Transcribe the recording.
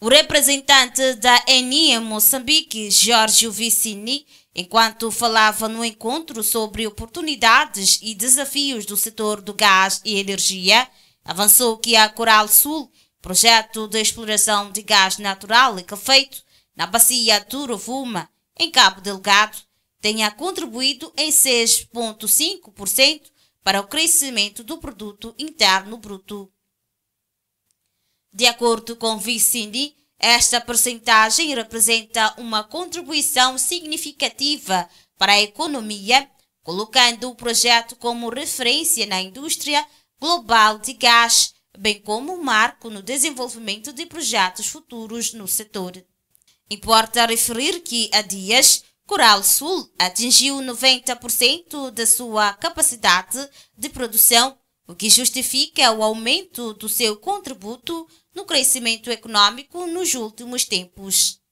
O representante da ENI em Moçambique, Jorge Vicini, enquanto falava no encontro sobre oportunidades e desafios do setor do gás e energia, avançou que a Coral Sul, projeto de exploração de gás natural que é feito na bacia do Rovuma, em Cabo Delgado, tenha contribuído em 6,5% para o crescimento do produto interno bruto. De acordo com Vicini, esta percentagem representa uma contribuição significativa para a economia, colocando o projeto como referência na indústria global de gás, bem como um marco no desenvolvimento de projetos futuros no setor. Importa referir que, há dias, Coral Sul atingiu 90% da sua capacidade de produção, o que justifica o aumento do seu contributo no crescimento econômico nos últimos tempos.